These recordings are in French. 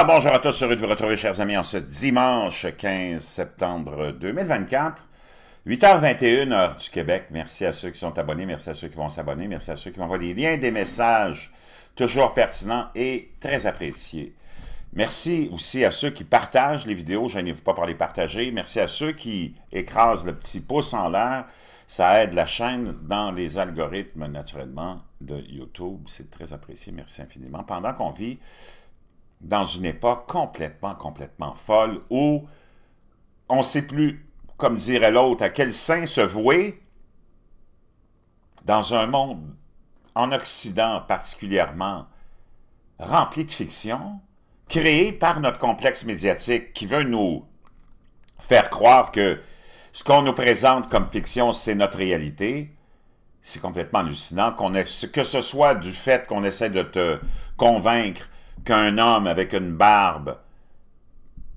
Ah, bonjour à tous, heureux de vous retrouver, chers amis, en ce dimanche 15 septembre 2024, 8h21 heure du Québec. Merci à ceux qui sont abonnés, merci à ceux qui vont s'abonner, merci à ceux qui m'envoient des liens, des messages toujours pertinents et très appréciés. Merci aussi à ceux qui partagent les vidéos, je n'ai pas les partager. Merci à ceux qui écrasent le petit pouce en l'air. Ça aide la chaîne dans les algorithmes, naturellement, de YouTube. C'est très apprécié. Merci infiniment. Pendant qu'on vit dans une époque complètement, complètement folle où on ne sait plus, comme dirait l'autre, à quel saint se vouer dans un monde, en Occident particulièrement, rempli de fiction, créé par notre complexe médiatique qui veut nous faire croire que ce qu'on nous présente comme fiction, c'est notre réalité, c'est complètement hallucinant que ce soit du fait qu'on essaie de te convaincre qu'un homme avec une barbe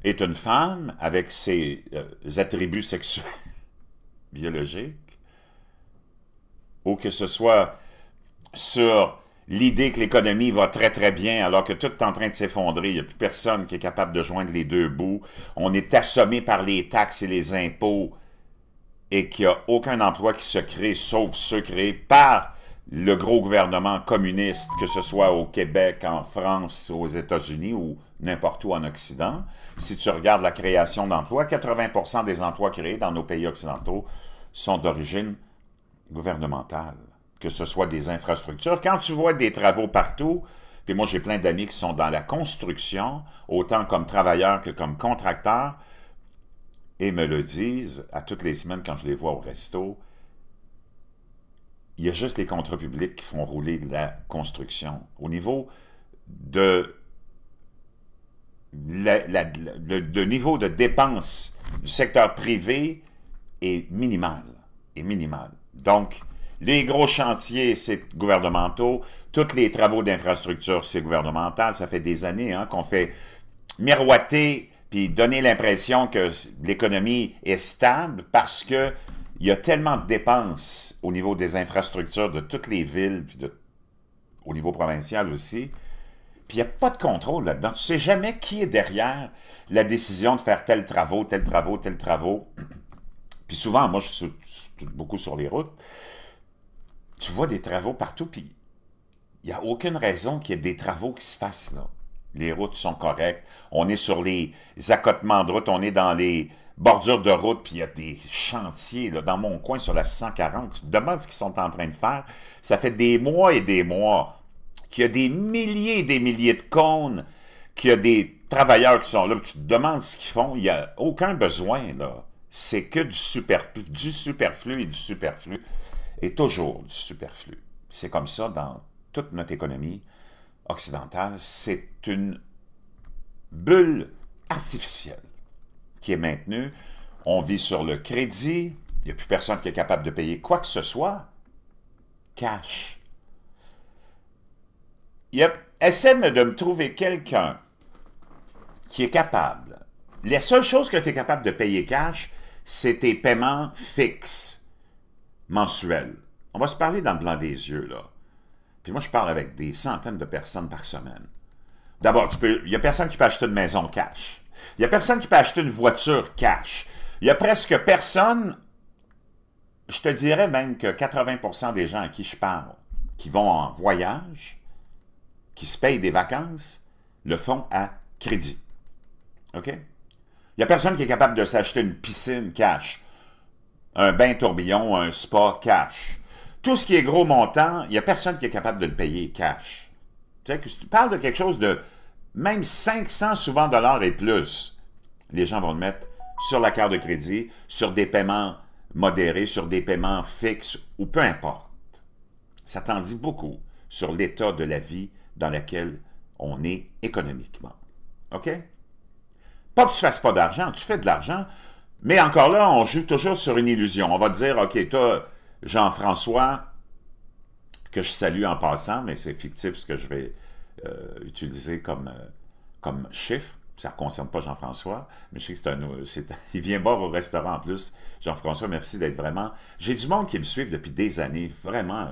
est une femme avec ses euh, attributs sexuels biologiques, ou que ce soit sur l'idée que l'économie va très très bien alors que tout est en train de s'effondrer, il n'y a plus personne qui est capable de joindre les deux bouts, on est assommé par les taxes et les impôts et qu'il n'y a aucun emploi qui se crée sauf ceux créés par le gros gouvernement communiste, que ce soit au Québec, en France, aux États-Unis ou n'importe où en Occident, si tu regardes la création d'emplois, 80 des emplois créés dans nos pays occidentaux sont d'origine gouvernementale, que ce soit des infrastructures. Quand tu vois des travaux partout, puis moi j'ai plein d'amis qui sont dans la construction, autant comme travailleurs que comme contracteurs, et me le disent à toutes les semaines quand je les vois au resto, il y a juste les contrats publics qui font rouler la construction. Au niveau de le, niveau de dépenses du secteur privé est minimal. Est minimal. Donc, les gros chantiers, c'est gouvernementaux. Tous les travaux d'infrastructure, c'est gouvernemental. Ça fait des années hein, qu'on fait miroiter puis donner l'impression que l'économie est stable parce que il y a tellement de dépenses au niveau des infrastructures de toutes les villes, puis au niveau provincial aussi, puis il n'y a pas de contrôle là-dedans. Tu ne sais jamais qui est derrière la décision de faire tel travaux, tel travaux, tel travaux. puis souvent, moi, je suis beaucoup sur les routes. Tu vois des travaux partout, puis il n'y a aucune raison qu'il y ait des travaux qui se fassent là. Les routes sont correctes. On est sur les accotements de route, on est dans les, bordure de route, puis il y a des chantiers dans mon coin sur la 140. Tu te demandes ce qu'ils sont en train de faire. Ça fait des mois et des mois qu'il y a des milliers et des milliers de cônes, qu'il y a des travailleurs qui sont là. Tu te demandes ce qu'ils font. Il n'y a aucun besoin, là. C'est que du superflu, du superflu et du superflu. Et toujours du superflu. C'est comme ça dans toute notre économie occidentale. C'est une bulle artificielle qui est maintenu. On vit sur le crédit. Il n'y a plus personne qui est capable de payer quoi que ce soit. Cash. Yep. Essaie de me trouver quelqu'un qui est capable. La seule chose que tu es capable de payer cash, c'est tes paiements fixes, mensuels. On va se parler dans le blanc des yeux, là. Puis moi, je parle avec des centaines de personnes par semaine. D'abord, il n'y a personne qui peut acheter une maison cash. Il n'y a personne qui peut acheter une voiture cash. Il n'y a presque personne, je te dirais même que 80% des gens à qui je parle, qui vont en voyage, qui se payent des vacances, le font à crédit. OK? Il n'y a personne qui est capable de s'acheter une piscine cash, un bain tourbillon, un spa cash. Tout ce qui est gros montant, il n'y a personne qui est capable de le payer cash. Tu, sais, que tu parles de quelque chose de même 500 souvent dollars et plus, les gens vont le mettre sur la carte de crédit, sur des paiements modérés, sur des paiements fixes ou peu importe. Ça t'en dit beaucoup sur l'état de la vie dans laquelle on est économiquement. OK? Pas que tu fasses pas d'argent, tu fais de l'argent, mais encore là, on joue toujours sur une illusion. On va te dire, OK, toi, Jean-François, que je salue en passant, mais c'est fictif ce que je vais euh, utilisé comme, euh, comme chiffre. Ça ne concerne pas Jean-François, mais je sais que c'est un. il vient boire au restaurant en plus. Jean-François, merci d'être vraiment. J'ai du monde qui me suit depuis des années. Vraiment.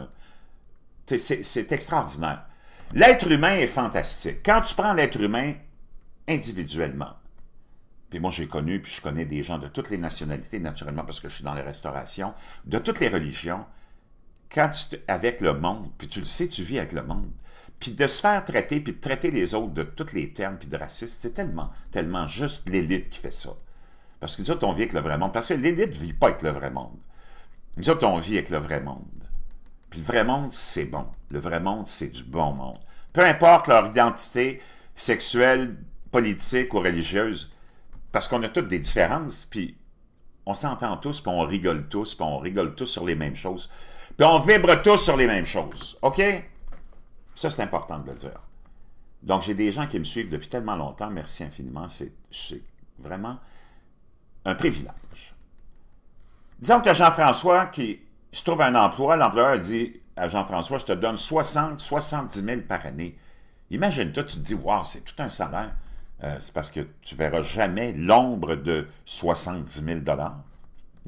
Euh, c'est, extraordinaire. L'être humain est fantastique. Quand tu prends l'être humain individuellement, puis moi j'ai connu, puis je connais des gens de toutes les nationalités, naturellement, parce que je suis dans les restaurations, de toutes les religions, quand tu avec le monde, puis tu le sais, tu vis avec le monde. Puis de se faire traiter, puis de traiter les autres de tous les termes, puis de racistes, c'est tellement, tellement juste l'élite qui fait ça. Parce que nous autres, on vit avec le vrai monde. Parce que l'élite ne vit pas avec le vrai monde. Nous autres, on vit avec le vrai monde. Puis le vrai monde, c'est bon. Le vrai monde, c'est du bon monde. Peu importe leur identité sexuelle, politique ou religieuse, parce qu'on a toutes des différences, puis on s'entend tous, puis on rigole tous, puis on rigole tous sur les mêmes choses. Puis on vibre tous sur les mêmes choses. OK? Ça, c'est important de le dire. Donc, j'ai des gens qui me suivent depuis tellement longtemps. Merci infiniment. C'est vraiment un privilège. Disons que Jean-François, qui se trouve à un emploi, l'employeur dit à Jean-François, je te donne 60, 70 000 par année. Imagine-toi, tu te dis, wow, c'est tout un salaire. Euh, c'est parce que tu ne verras jamais l'ombre de 70 000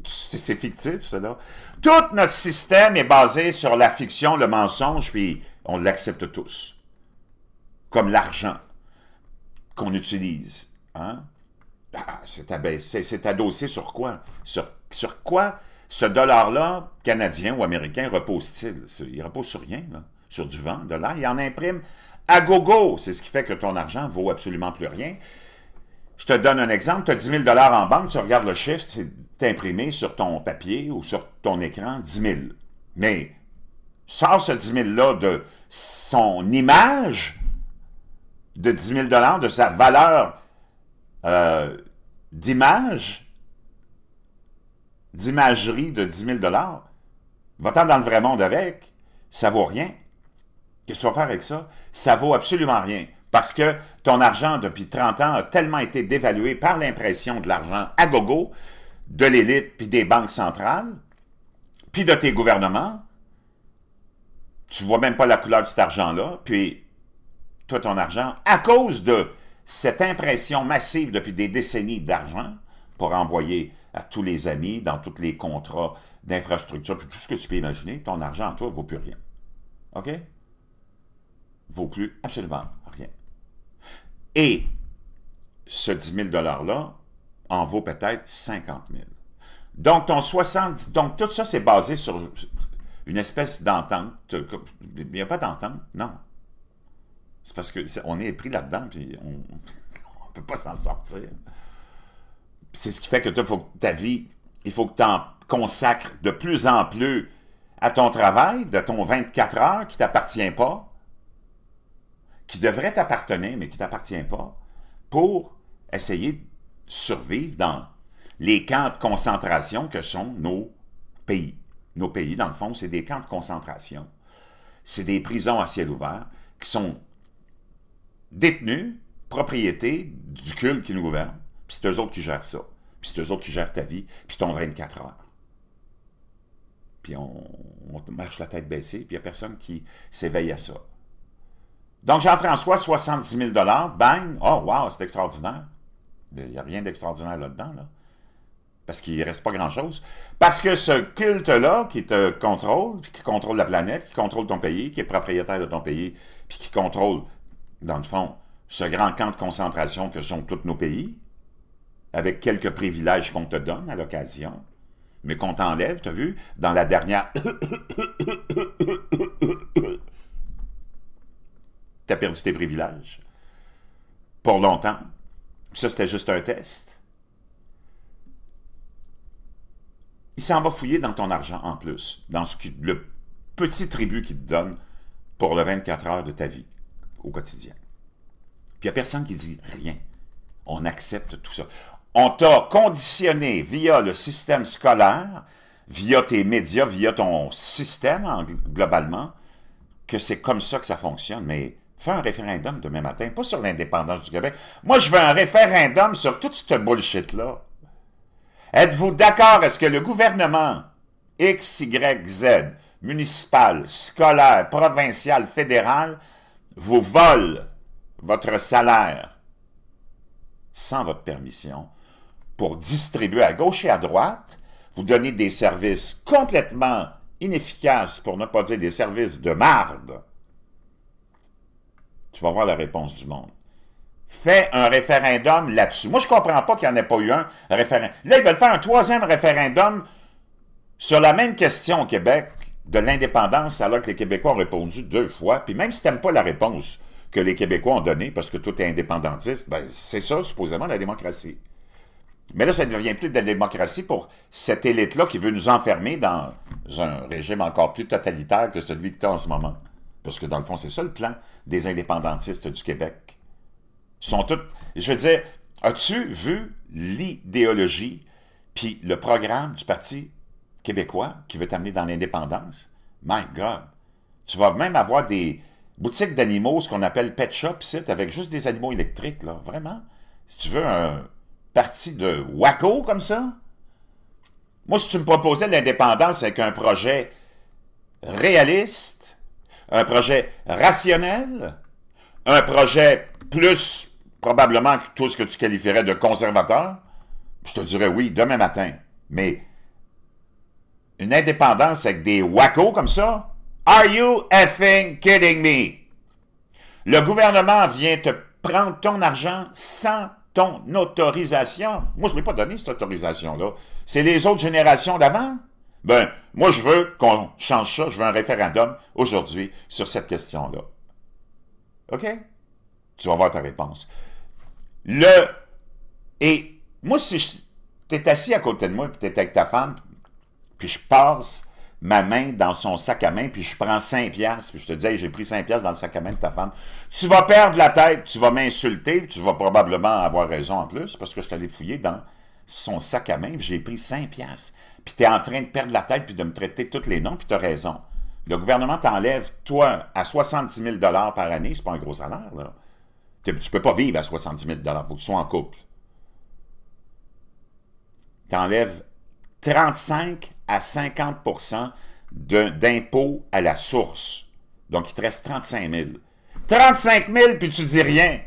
C'est fictif, cela. Tout notre système est basé sur la fiction, le mensonge, puis on l'accepte tous. Comme l'argent qu'on utilise. Hein? Ah, c'est c'est adossé sur quoi? Sur, quoi ce dollar-là, canadien ou américain, repose-t-il? Il repose sur rien, sur du vent, de l'air. Il en imprime à gogo. C'est ce qui fait que ton argent vaut absolument plus rien. Je te donne un exemple, tu as 10 000 en banque, tu regardes le chiffre, c'est imprimé sur ton papier ou sur ton écran, 10 000. Mais sort ce 10 000-là de son image de 10 000 de sa valeur euh, d'image, d'imagerie de 10 000 va-t'en dans le vrai monde avec, ça vaut rien. Qu'est-ce que tu vas faire avec ça? Ça vaut absolument rien. Parce que ton argent, depuis 30 ans, a tellement été dévalué par l'impression de l'argent à gogo, de l'élite, puis des banques centrales, puis de tes gouvernements, tu vois même pas la couleur de cet argent-là, puis toi, ton argent, à cause de cette impression massive depuis des décennies d'argent pour envoyer à tous les amis, dans tous les contrats d'infrastructure, puis tout ce que tu peux imaginer, ton argent, toi, vaut plus rien. OK? Vaut plus absolument rien. Et ce 10 000 $-là en vaut peut-être 50 000 donc, ton 70, donc tout ça, c'est basé sur une espèce d'entente. Il n'y a pas d'entente, non. C'est parce qu'on est, est pris là-dedans, puis on ne peut pas s'en sortir. C'est ce qui fait que toi, faut que ta vie, il faut que tu en consacres de plus en plus à ton travail, de ton 24 heures qui ne t'appartient pas, qui devrait t'appartenir, mais qui ne t'appartient pas, pour essayer de survivre dans les camps de concentration que sont nos pays nos pays, dans le fond, c'est des camps de concentration, c'est des prisons à ciel ouvert qui sont détenus, propriété du culte qui nous gouverne, puis c'est eux autres qui gèrent ça, puis c'est eux autres qui gèrent ta vie, puis ton 24 heures. Puis on, on marche la tête baissée, puis il n'y a personne qui s'éveille à ça. Donc Jean-François, 70 000 bang, oh wow, c'est extraordinaire. Il n'y a rien d'extraordinaire là-dedans, là parce qu'il ne reste pas grand-chose. Parce que ce culte-là qui te contrôle, qui contrôle la planète, qui contrôle ton pays, qui est propriétaire de ton pays, puis qui contrôle, dans le fond, ce grand camp de concentration que sont tous nos pays, avec quelques privilèges qu'on te donne à l'occasion, mais qu'on t'enlève, tu as vu, dans la dernière... Tu as perdu tes privilèges. Pour longtemps. Ça, c'était juste un test. il s'en va fouiller dans ton argent en plus, dans ce le petit tribut qu'il te donne pour le 24 heures de ta vie au quotidien. Puis il n'y a personne qui dit rien. On accepte tout ça. On t'a conditionné via le système scolaire, via tes médias, via ton système globalement, que c'est comme ça que ça fonctionne. Mais fais un référendum demain matin, pas sur l'indépendance du Québec. Moi, je veux un référendum sur toute cette bullshit-là. Êtes-vous d'accord? Est-ce que le gouvernement X, Y, Z, municipal, scolaire, provincial, fédéral, vous vole votre salaire sans votre permission pour distribuer à gauche et à droite, vous donner des services complètement inefficaces, pour ne pas dire des services de marde? Tu vas voir la réponse du monde fait un référendum là-dessus. Moi, je comprends pas qu'il n'y en ait pas eu un référendum. Là, ils veulent faire un troisième référendum sur la même question au Québec de l'indépendance, alors que les Québécois ont répondu deux fois. Puis même si n'aimes pas la réponse que les Québécois ont donnée, parce que tout est indépendantiste, ben, c'est ça, supposément, la démocratie. Mais là, ça ne devient plus de la démocratie pour cette élite-là qui veut nous enfermer dans un régime encore plus totalitaire que celui que tu en ce moment. Parce que dans le fond, c'est ça le plan des indépendantistes du Québec sont toutes... Je veux dire, as-tu vu l'idéologie puis le programme du Parti québécois qui veut t'amener dans l'indépendance? My God! Tu vas même avoir des boutiques d'animaux, ce qu'on appelle pet shop, avec juste des animaux électriques, là, vraiment. Si tu veux un parti de WACO comme ça, moi, si tu me proposais l'indépendance avec un projet réaliste, un projet rationnel, un projet plus probablement tout ce que tu qualifierais de conservateur, je te dirais oui, demain matin. Mais une indépendance avec des wackos comme ça, are you effing kidding me? Le gouvernement vient te prendre ton argent sans ton autorisation. Moi, je ne l'ai pas donné, cette autorisation-là. C'est les autres générations d'avant. Ben, moi, je veux qu'on change ça. Je veux un référendum aujourd'hui sur cette question-là. OK? Tu vas voir ta réponse. Le. Et moi, si es assis à côté de moi, puis t'es avec ta femme, puis je passe ma main dans son sac à main, puis je prends 5 piastres, puis je te dis, j'ai pris 5 pièces dans le sac à main de ta femme, tu vas perdre la tête, tu vas m'insulter, tu vas probablement avoir raison en plus, parce que je t'allais fouiller dans son sac à main, puis j'ai pris 5 pièces Puis es en train de perdre la tête, puis de me traiter toutes les noms, puis t'as raison. Le gouvernement t'enlève, toi, à 70 000 par année, c'est pas un gros salaire, là. Tu ne peux pas vivre à 70 000 Il faut que tu sois en couple. Tu enlèves 35 à 50 d'impôts à la source. Donc, il te reste 35 000. 35 000, puis tu dis rien.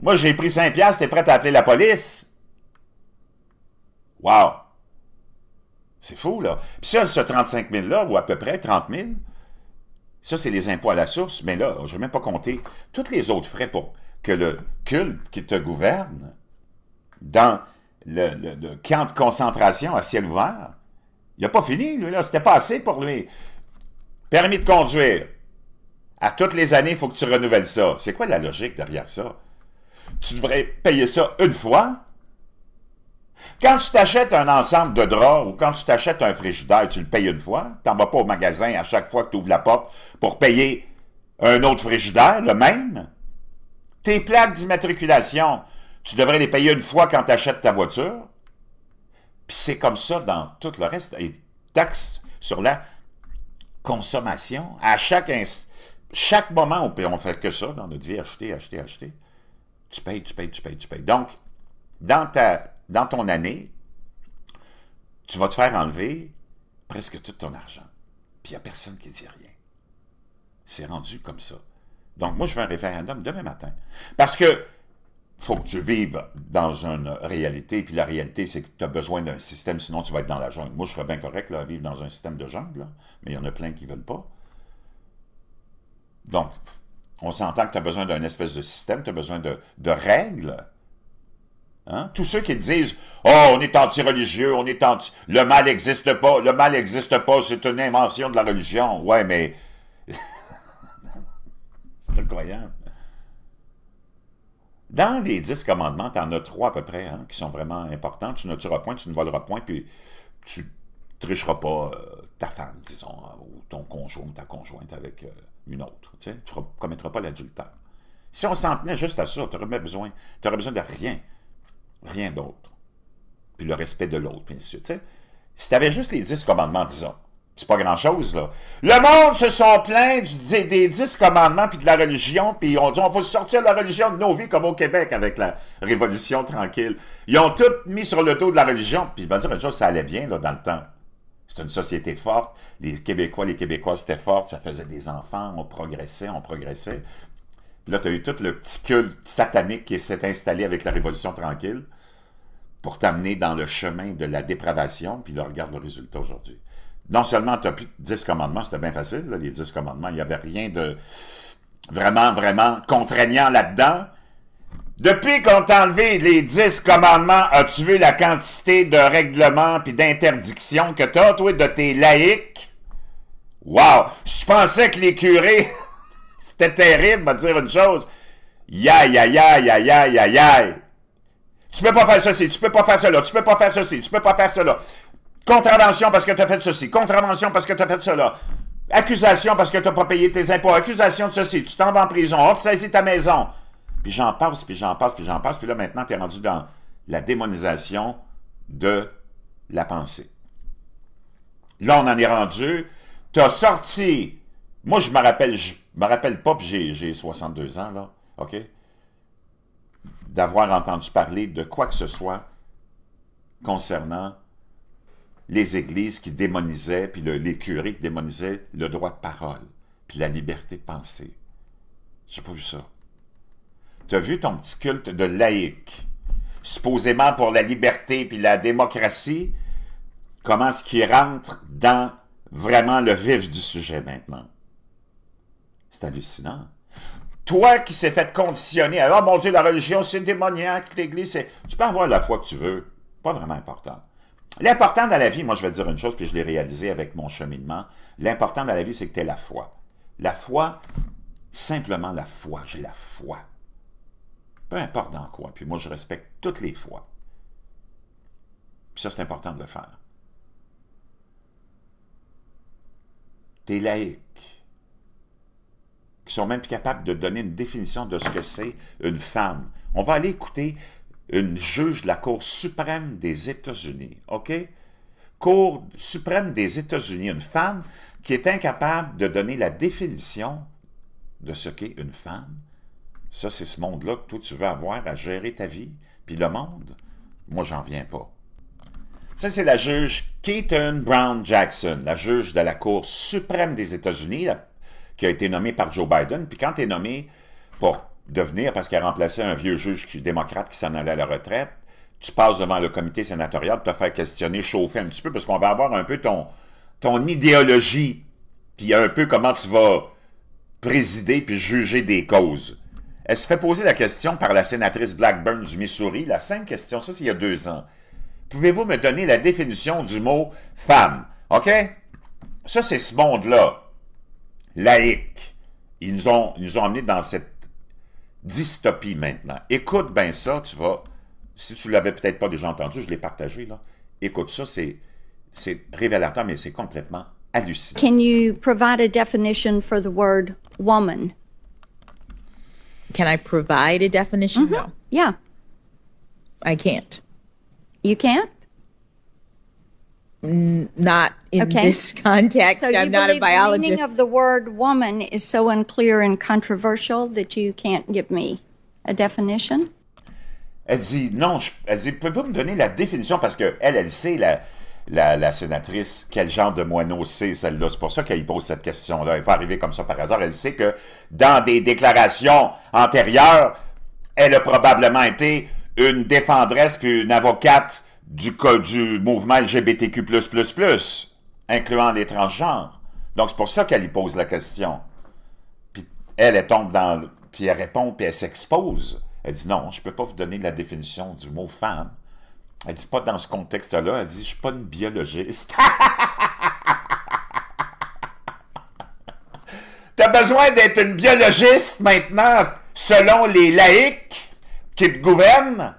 Moi, j'ai pris 5 piastres, es prêt à appeler la police? Wow! C'est fou, là. Puis ça, ce 35 000-là, ou à peu près 30 000, ça, c'est les impôts à la source. Mais là, je n'ai même pas compté. Toutes les autres frais pour que le culte qui te gouverne dans le, camp de concentration à ciel ouvert, il n'a pas fini, lui, là. C'était pas assez pour lui. Permis de conduire. À toutes les années, il faut que tu renouvelles ça. C'est quoi la logique derrière ça? Tu devrais payer ça une fois. Quand tu t'achètes un ensemble de draps ou quand tu t'achètes un frigidaire, tu le payes une fois. Tu n'en vas pas au magasin à chaque fois que tu ouvres la porte pour payer un autre frigidaire, le même. Tes plaques d'immatriculation, tu devrais les payer une fois quand tu achètes ta voiture. Puis c'est comme ça dans tout le reste. Et taxes sur la consommation. À chaque, chaque moment, on ne fait que ça dans notre vie, acheter, acheter, acheter. Tu payes, tu payes, tu payes, tu payes. Donc, dans, ta, dans ton année, tu vas te faire enlever presque tout ton argent. Puis il n'y a personne qui dit rien. C'est rendu comme ça. Donc, moi, je veux un référendum demain matin. Parce que faut que tu vives dans une réalité, puis la réalité, c'est que tu as besoin d'un système, sinon tu vas être dans la jungle. Moi, je serais bien correct là, à vivre dans un système de jungle, mais il y en a plein qui ne veulent pas. Donc, on s'entend que tu as besoin d'un espèce de système, tu as besoin de, règles. Hein? Tous ceux qui disent « Oh, on est anti-religieux, on est anti... Le mal n'existe pas, le mal n'existe pas, c'est une invention de la religion. » Ouais, mais incroyable. Dans les dix commandements, tu en as trois à peu près hein, qui sont vraiment importants. Tu ne tueras point, tu ne voleras point, puis tu tricheras pas euh, ta femme, disons, hein, ou ton conjoint, ta conjointe avec euh, une autre. Tu ne commettras pas l'adultère. Si on s'en tenait juste à ça, tu n'aurais besoin, aurais besoin de rien. Rien d'autre. Puis le respect de l'autre, puis ainsi Si tu avais juste les dix commandements, disons, c'est pas grand-chose, là. Le monde se sont plein des dix commandements puis de la religion, puis on dit on va sortir de la religion de nos vies comme au Québec avec la Révolution tranquille. Ils ont tout mis sur le dos de la religion, puis vont dire une chose, ça allait bien, là, dans le temps. C'est une société forte. Les Québécois, les Québécois, c'était fort, ça faisait des enfants, on progressait, on progressait. là, tu as eu tout le petit culte satanique qui s'est installé avec la Révolution tranquille pour t'amener dans le chemin de la dépravation, puis là, regarde le résultat aujourd'hui non seulement tu as plus de 10 commandements, c'était bien facile, les 10 commandements, il n'y avait rien de vraiment, vraiment contraignant là-dedans. Depuis qu'on t'a enlevé les 10 commandements, as-tu vu la quantité de règlements et d'interdictions que tu as, toi, de tes laïcs? Wow! Je pensais que les curés, c'était terrible, à dire une chose. Ya, aïe, aïe, aïe, aïe, aïe, aïe! Tu peux pas faire ceci, tu peux pas faire cela, tu peux pas faire ceci, tu peux pas faire cela. Contravention parce que tu as fait ceci. Contravention parce que tu as fait cela. Accusation parce que tu n'as pas payé tes impôts. Accusation de ceci. Tu t'en vas en prison. Hop, saisis ta maison. Puis j'en passe, puis j'en passe, puis j'en passe. Puis là, maintenant, tu es rendu dans la démonisation de la pensée. Là, on en est rendu. Tu as sorti... Moi, je me rappelle, je me rappelle pas, puis j'ai 62 ans, là. OK? D'avoir entendu parler de quoi que ce soit concernant les églises qui démonisaient, puis le, les curés qui démonisaient le droit de parole, puis la liberté de penser. J'ai pas vu ça. Tu as vu ton petit culte de laïque, supposément pour la liberté puis la démocratie, comment ce qui rentre dans vraiment le vif du sujet maintenant. C'est hallucinant. Toi qui s'est fait conditionner, alors ah, mon Dieu, la religion c'est démoniaque, l'Église c'est... Tu peux avoir la foi que tu veux, pas vraiment important. L'important dans la vie, moi je vais te dire une chose, puis je l'ai réalisé avec mon cheminement, l'important dans la vie, c'est que tu aies la foi. La foi, simplement la foi, j'ai la foi. Peu importe dans quoi, puis moi je respecte toutes les fois. Puis ça, c'est important de le faire. T'es laïcs qui sont même capables de donner une définition de ce que c'est une femme. On va aller écouter une juge de la Cour suprême des États-Unis, OK? Cour suprême des États-Unis, une femme qui est incapable de donner la définition de ce qu'est une femme. Ça, c'est ce monde-là que toi, tu veux avoir à gérer ta vie, puis le monde. Moi, j'en viens pas. Ça, c'est la juge Keaton Brown Jackson, la juge de la Cour suprême des États-Unis, qui a été nommée par Joe Biden. Puis quand tu es nommé pour devenir, parce qu'elle remplaçait un vieux juge démocrate qui s'en allait à la retraite, tu passes devant le comité sénatorial tu te faire questionner, chauffer un petit peu, parce qu'on va avoir un peu ton, ton idéologie, puis un peu comment tu vas présider puis juger des causes. Elle se fait poser la question par la sénatrice Blackburn du Missouri, la simple question, ça c'est il y a deux ans. Pouvez-vous me donner la définition du mot femme? OK? Ça, c'est ce monde-là, laïque. Ils nous ont, ils nous ont amenés dans cette dystopie maintenant. Écoute bien ça, tu vas... Si tu ne l'avais peut-être pas déjà entendu, je l'ai partagé, là. Écoute ça, c'est révélateur, mais c'est complètement hallucinant. Can you provide a definition for the word woman? Can I provide a definition? Mm-hmm. Yeah. I can't. You can't? not in this context. not a Elle dit non, elle dit, pouvez-vous me donner la définition parce que elle, elle sait la, la, la sénatrice quel genre de moineau c'est celle-là. C'est pour ça qu'elle pose cette question-là. Elle n'est pas arrivée comme ça par hasard. Elle sait que dans des déclarations antérieures, elle a probablement été une défendresse puis une avocate du, du mouvement LGBTQ++, incluant les transgenres. Donc, c'est pour ça qu'elle y pose la question. Puis elle, elle tombe dans... puis elle répond, puis elle s'expose. Elle dit non, je ne peux pas vous donner la définition du mot femme. Elle dit pas dans ce contexte-là. Elle dit, je suis pas une biologiste. T'as besoin d'être une biologiste maintenant, selon les laïcs qui te gouvernent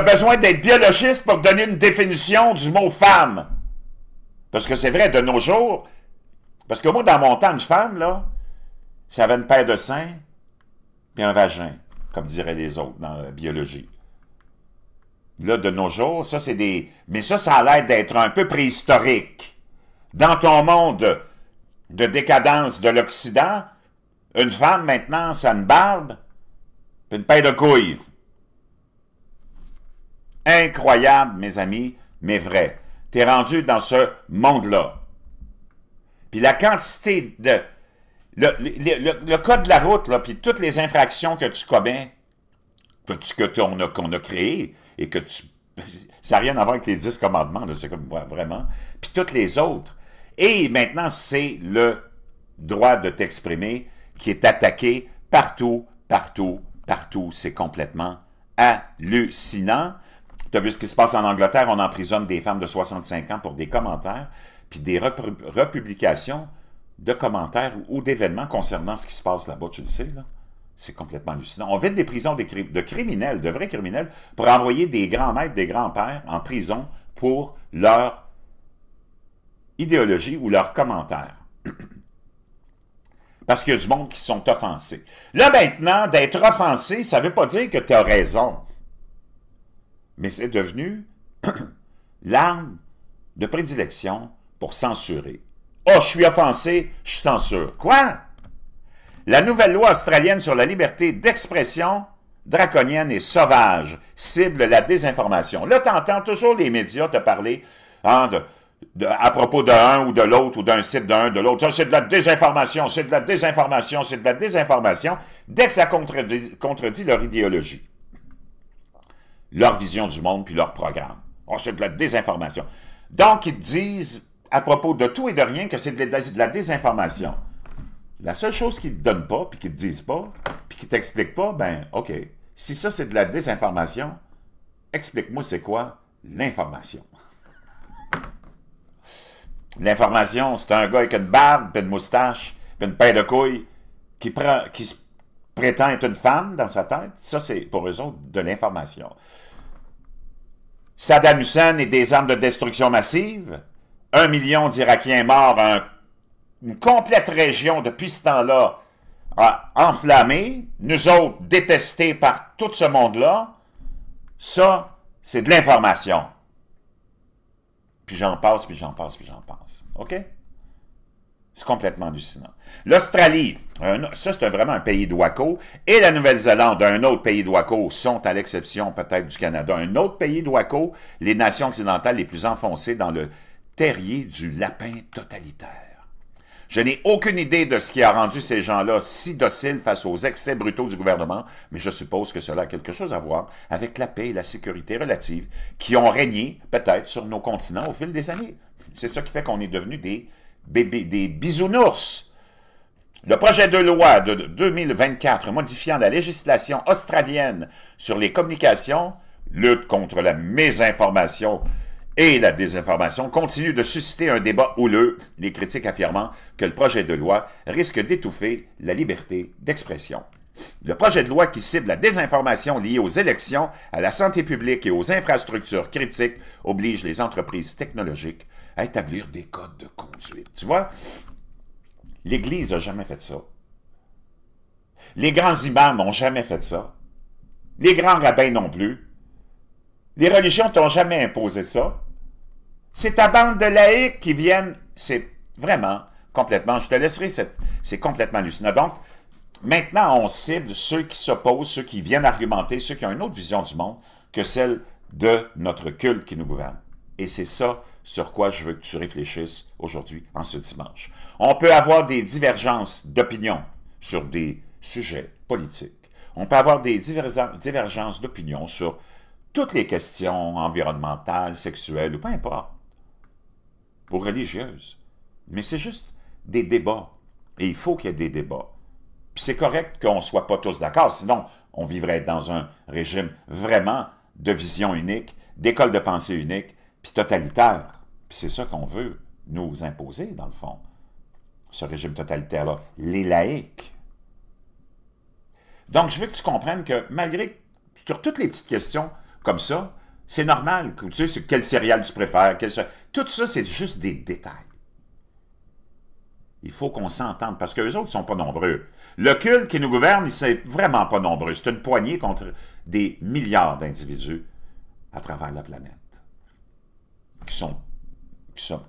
tu besoin d'être biologiste pour donner une définition du mot femme. Parce que c'est vrai, de nos jours, parce que moi, dans mon temps, une femme, là, ça avait une paire de seins, puis un vagin, comme diraient les autres dans la biologie. Là, de nos jours, ça, c'est des... Mais ça, ça a l'air d'être un peu préhistorique. Dans ton monde de décadence de l'Occident, une femme, maintenant, ça a une barbe, puis une paire de couilles. Incroyable, mes amis, mais vrai. Tu es rendu dans ce monde-là. Puis la quantité de... Le, le, code de la route, là, puis toutes les infractions que tu commets, que tu, que qu'on a, qu'on a créées, et que tu... Ça n'a rien à voir avec les dix commandements, c'est comme vraiment. Puis toutes les autres. Et maintenant, c'est le droit de t'exprimer qui est attaqué partout, partout, partout. C'est complètement hallucinant. Tu as vu ce qui se passe en Angleterre, on emprisonne des femmes de 65 ans pour des commentaires, puis des republications de commentaires ou, d'événements concernant ce qui se passe là-bas, tu le sais, là. C'est complètement hallucinant. On vide des prisons de criminels, de vrais criminels, pour envoyer des grands-maîtres, des grands-pères en prison pour leur idéologie ou leurs commentaires. Parce qu'il y a du monde qui sont offensés. Là, maintenant, d'être offensé, ça ne veut pas dire que tu as raison mais c'est devenu l'arme de prédilection pour censurer. Oh, je suis offensé, je censure. Quoi? La nouvelle loi australienne sur la liberté d'expression draconienne et sauvage cible la désinformation. Là, entends toujours les médias te parler hein, à propos d'un ou de l'autre ou d'un site d'un de l'autre. Ça, c'est de la désinformation, c'est de la désinformation, c'est de la désinformation, dès que ça contredit leur idéologie leur vision du monde puis leur programme. On c'est de la désinformation. Donc, ils disent à propos de tout et de rien que c'est de, la désinformation. La seule chose qu'ils ne te donnent pas, puis qu'ils ne te disent pas, puis qu'ils ne t'expliquent pas, ben, OK, si ça c'est de la désinformation, explique-moi c'est quoi l'information. L'information, c'est un gars avec une barbe, puis une moustache, puis une paire de couilles, qui, prend, qui prétend être une femme dans sa tête. Ça, c'est pour eux autres de l'information. Saddam Hussein et des armes de destruction massive, un million d'Irakiens morts, une complète région depuis ce temps-là enflammée, nous autres détestés par tout ce monde-là, ça, c'est de l'information. Puis j'en passe, puis j'en passe, puis j'en passe. OK? C'est complètement hallucinant. L'Australie, ça c'est vraiment un pays de et la Nouvelle-Zélande, un autre pays de sont à l'exception peut-être du Canada, un autre pays de les nations occidentales les plus enfoncées dans le terrier du lapin totalitaire. Je n'ai aucune idée de ce qui a rendu ces gens-là si dociles face aux excès brutaux du gouvernement, mais je suppose que cela a quelque chose à voir avec la paix et la sécurité relative qui ont régné peut-être sur nos continents au fil des années. C'est ça qui fait qu'on est devenu des des bisounours. Le projet de loi de 2024 modifiant la législation australienne sur les communications, lutte contre la mésinformation et la désinformation, continue de susciter un débat houleux, les critiques affirmant que le projet de loi risque d'étouffer la liberté d'expression. Le projet de loi qui cible la désinformation liée aux élections, à la santé publique et aux infrastructures critiques oblige les entreprises technologiques à établir des codes de conduite. Tu vois, l'Église n'a jamais fait ça. Les grands imams n'ont jamais fait ça. Les grands rabbins non plus. Les religions t'ont jamais imposé ça. C'est ta bande de laïcs qui viennent, c'est vraiment complètement, je te laisserai, c'est complètement hallucinant. Donc, maintenant, on cible ceux qui s'opposent, ceux qui viennent argumenter, ceux qui ont une autre vision du monde que celle de notre culte qui nous gouverne. Et c'est ça sur quoi je veux que tu réfléchisses aujourd'hui, en ce dimanche. On peut avoir des divergences d'opinion sur des sujets politiques. On peut avoir des divergences d'opinion sur toutes les questions environnementales, sexuelles, ou peu importe, ou religieuses. Mais c'est juste des débats. Et il faut qu'il y ait des débats. Puis c'est correct qu'on ne soit pas tous d'accord, sinon on vivrait dans un régime vraiment de vision unique, d'école de pensée unique, puis totalitaire. Puis c'est ça qu'on veut nous imposer, dans le fond, ce régime totalitaire-là, les laïcs. Donc, je veux que tu comprennes que malgré, sur toutes les petites questions comme ça, c'est normal. Tu sais, quel céréale tu préfères, tout ça, c'est juste des détails. Il faut qu'on s'entende, parce qu'eux autres ne sont pas nombreux. Le culte qui nous gouverne, c'est vraiment pas nombreux. C'est une poignée contre des milliards d'individus à travers la planète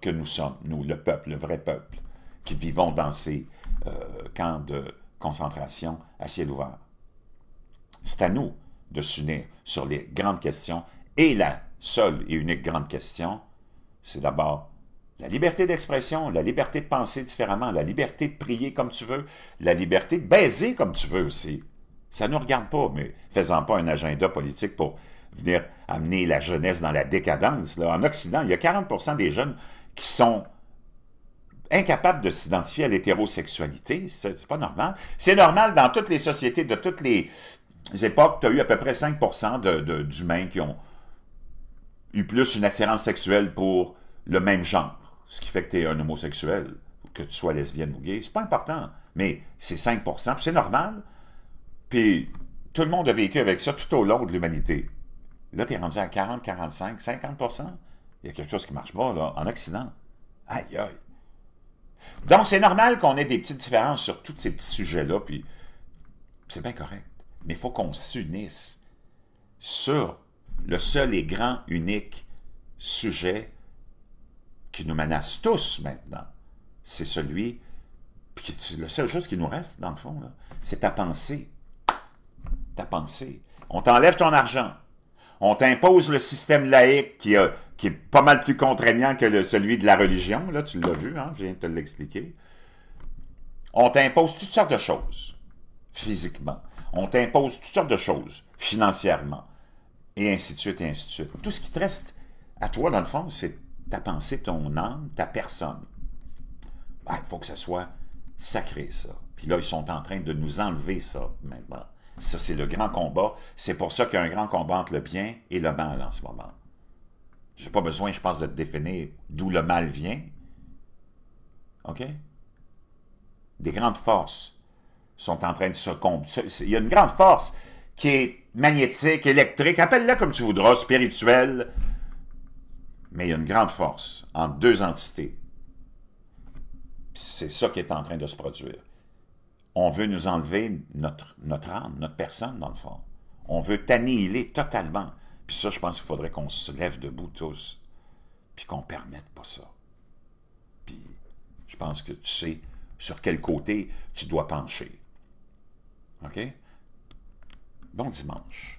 que nous sommes, nous, le peuple, le vrai peuple, qui vivons dans ces euh, camps de concentration à ciel ouvert. C'est à nous de s'unir sur les grandes questions, et la seule et unique grande question, c'est d'abord la liberté d'expression, la liberté de penser différemment, la liberté de prier comme tu veux, la liberté de baiser comme tu veux aussi. Ça ne nous regarde pas, mais faisant pas un agenda politique pour venir amener la jeunesse dans la décadence. En Occident, il y a 40 des jeunes qui sont incapables de s'identifier à l'hétérosexualité. C'est pas normal. C'est normal dans toutes les sociétés, de toutes les époques, tu as eu à peu près 5 d'humains qui ont eu plus une attirance sexuelle pour le même genre. Ce qui fait que tu es un homosexuel, que tu sois lesbienne ou gay, c'est pas important. Mais c'est 5 c'est normal. Puis tout le monde a vécu avec ça tout au long de l'humanité. Là, tu es rendu à 40, 45, 50 Il y a quelque chose qui ne marche pas, là, en Occident. Aïe, aïe. Donc, c'est normal qu'on ait des petites différences sur tous ces petits sujets-là, puis c'est bien correct. Mais il faut qu'on s'unisse sur le seul et grand, unique sujet qui nous menace tous maintenant. C'est celui, puis la seule chose qui nous reste, dans le fond, c'est ta pensée. Ta pensée. On t'enlève ton argent. On t'impose le système laïque qui, est pas mal plus contraignant que celui de la religion. Là, tu l'as vu, hein, je viens de te l'expliquer. On t'impose toutes sortes de choses, physiquement. On t'impose toutes sortes de choses, financièrement. Et ainsi de suite, et ainsi de suite. Tout ce qui te reste à toi, dans le fond, c'est ta pensée, ton âme, ta personne. Ah, il faut que ça soit sacré, ça. Puis là, ils sont en train de nous enlever ça maintenant. Ça, c'est le grand combat. C'est pour ça qu'il y a un grand combat entre le bien et le mal en ce moment. Je n'ai pas besoin, je pense, de définir d'où le mal vient. OK? Des grandes forces sont en train de se combler. Il y a une grande force qui est magnétique, électrique, appelle-la comme tu voudras, spirituelle. Mais il y a une grande force en deux entités. C'est ça qui est en train de se produire on veut nous enlever notre, notre âme, notre personne, dans le fond. On veut t'annihiler totalement. Puis ça, je pense qu'il faudrait qu'on se lève debout tous, puis qu'on permette pas ça. Puis je pense que tu sais sur quel côté tu dois pencher. OK? Bon dimanche.